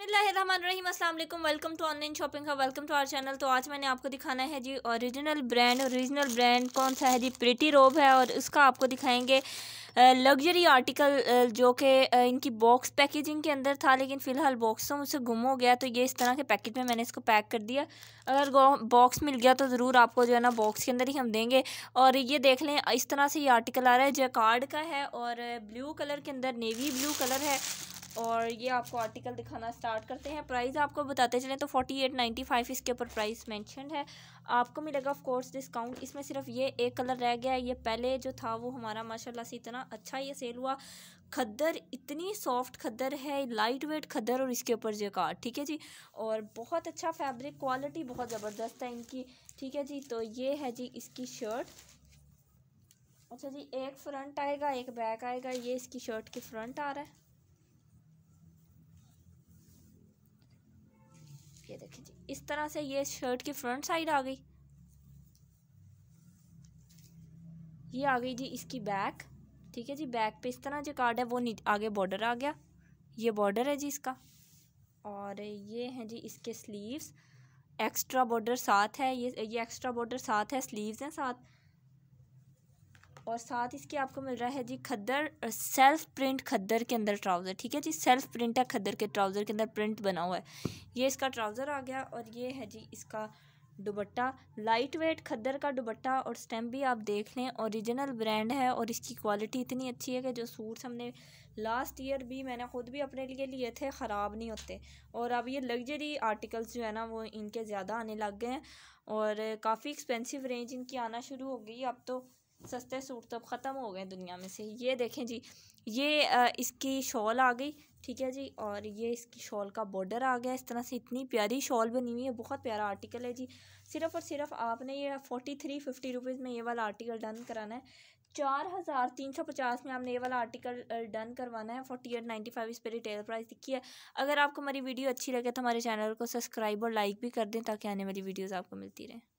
रहीम अस्सलाम welcome to online shopping का welcome to our channel तो आज मैंने आपको दिखाना है जी ओरिजिनल ब्रांड ओरिजिनल ब्रांड कौन सा है जी प्रिटी रोब है और इसका आपको दिखाएंगे लग्जरी आर्टिकल जो कि इनकी बॉक्स पैकेजिंग के अंदर था लेकिन फ़िलहाल बॉक्सों तो में से गुम हो गया तो ये इस तरह के पैकेट में मैंने इसको पैक कर दिया अगर बॉक्स मिल गया तो ज़रूर आपको जो है ना बॉक्स के अंदर ही हम देंगे और ये देख लें इस तरह से ये आर्टिकल आ रहा है जैकार्ड का है और ब्लू कलर के अंदर नेवी ब्लू कलर है और ये आपको आर्टिकल दिखाना स्टार्ट करते हैं प्राइस आपको बताते चलें तो फोर्टी एट नाइन्टी फाइव इसके ऊपर प्राइस मैंशन है आपको मिलेगा ऑफ कोर्स डिस्काउंट इसमें सिर्फ ये एक कलर रह गया है ये पहले जो था वो हमारा माशाल्लाह से इतना अच्छा ये सेल हुआ खद्दर इतनी सॉफ्ट खद्दर है लाइट वेट खद्दर और इसके ऊपर जेकार ठीक है जी और बहुत अच्छा फैब्रिक क्वालिटी बहुत ज़बरदस्त है इनकी ठीक है जी तो ये है जी इसकी शर्ट अच्छा जी एक फ्रंट आएगा एक बैक आएगा ये इसकी शर्ट के फ्रंट आ रहा है ये देखिए जी इस तरह से ये शर्ट की फ्रंट साइड आ गई ये आ गई जी इसकी बैक ठीक है जी बैक पे इस तरह जो कार्ड है वो आगे बॉर्डर आ गया ये बॉर्डर है जी इसका और ये हैं जी इसके स्लीव्स एक्स्ट्रा बॉर्डर साथ है ये ये एक्स्ट्रा बॉर्डर साथ है स्लीव्स हैं साथ और साथ इसके आपको मिल रहा है जी खद्दर सेल्फ प्रिंट खद्दर के अंदर ट्राउज़र ठीक है जी सेल्फ प्रिंट है खद्दर के ट्राउज़र के अंदर प्रिंट बना हुआ है ये इसका ट्राउज़र आ गया और ये है जी इसका दुबट्टा लाइट वेट खद्दर का दुबट्टा और स्टेम भी आप देख लें औरिजिनल ब्रांड है और इसकी क्वालिटी इतनी अच्छी है कि जो सूट्स हमने लास्ट ईयर भी मैंने ख़ुद भी अपने लिए लिए थे ख़राब नहीं होते और अब ये लग्जरी आर्टिकल्स जो है ना वो इनके ज़्यादा आने लग गए हैं और काफ़ी एक्सपेंसिव रेंज इनकी आना शुरू हो गई अब तो सस्ते सूट तो अब ख़त्म हो गए दुनिया में से ये देखें जी ये इसकी शॉल आ गई ठीक है जी और ये इसकी शॉल का बॉर्डर आ गया इस तरह से इतनी प्यारी शॉल बनी हुई है बहुत प्यारा आर्टिकल है जी सिर्फ़ और सिर्फ आपने ये फोर्टी थ्री फिफ्टी रुपीज़ में ये वाला आर्टिकल डन कराना है चार हज़ार तीन सौ पचास में आपने ये वाला आर्टिकल डन करवाना है फोर्टी एट नाइन्टी फाइव इस पर रिटेल प्राइस दिखी है अगर आपको हमारी वीडियो अच्छी लगे तो हमारे चैनल को सब्सक्राइब और लाइक भी कर दें ताकि आने वाली वीडियोज़ आपको मिलती रहें